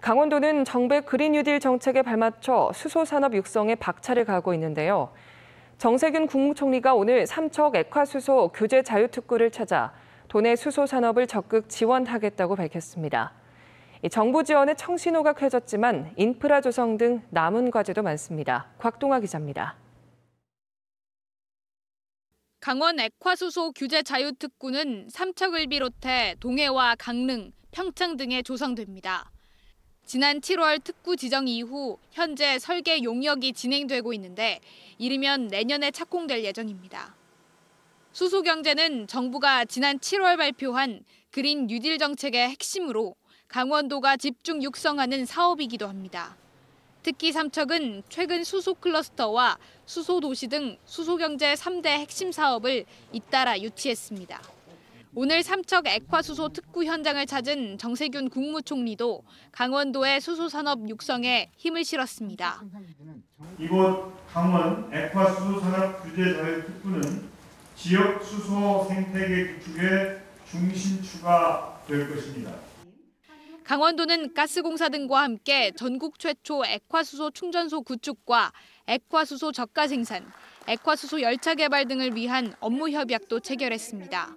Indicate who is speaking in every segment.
Speaker 1: 강원도는 정부 그린 뉴딜 정책에 발맞춰 수소산업 육성에 박차를 가하고 있는데요. 정세균 국무총리가 오늘 삼척 액화수소 규제 자유특구를 찾아 도내 수소산업을 적극 지원하겠다고 밝혔습니다. 정부 지원에 청신호가 켜졌지만 인프라 조성 등 남은 과제도 많습니다. 곽동아 기자입니다.
Speaker 2: 강원 액화수소 규제 자유특구는 삼척을 비롯해 동해와 강릉, 평창 등에 조성됩니다. 지난 7월 특구 지정 이후 현재 설계 용역이 진행되고 있는데 이르면 내년에 착공될 예정입니다. 수소경제는 정부가 지난 7월 발표한 그린 뉴딜 정책의 핵심으로 강원도가 집중 육성하는 사업이기도 합니다. 특히 삼척은 최근 수소 클러스터와 수소 도시 등 수소경제 3대 핵심 사업을 잇따라 유치했습니다. 오늘 삼척 액화수소 특구 현장을 찾은 정세균 국무총리도 강원도의 수소산업 육성에 힘을 실었습니다.
Speaker 3: 이곳 강원 액화수소산업 규제자유 특구는 지역 수소 생태계 구축의 중심추가 될 것입니다.
Speaker 2: 강원도는 가스공사 등과 함께 전국 최초 액화수소 충전소 구축과 액화수소 저가 생산, 액화수소 열차 개발 등을 위한 업무 협약도 체결했습니다.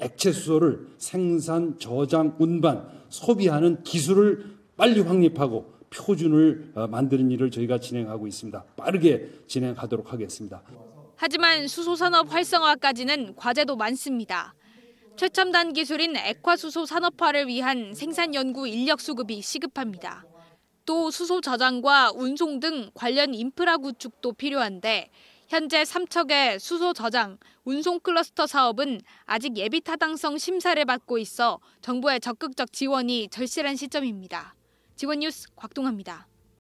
Speaker 4: 액체 수소를 생산, 저장, 운반, 소비하는 기술을 빨리 확립하고 표준을 어, 만드는 일을 저희가 진행하고 있습니다. 빠르게 진행하도록 하겠습니다.
Speaker 2: 하지만 수소산업 활성화까지는 과제도 많습니다. 최첨단 기술인 액화수소 산업화를 위한 생산 연구 인력 수급이 시급합니다. 또 수소 저장과 운송 등 관련 인프라 구축도 필요한데 현재 삼척의 수소 저장, 운송 클러스터 사업은 아직 예비 타당성 심사를 받고 있어 정부의 적극적 지원이 절실한 시점입니다. 지원 뉴스 곽동아입니다.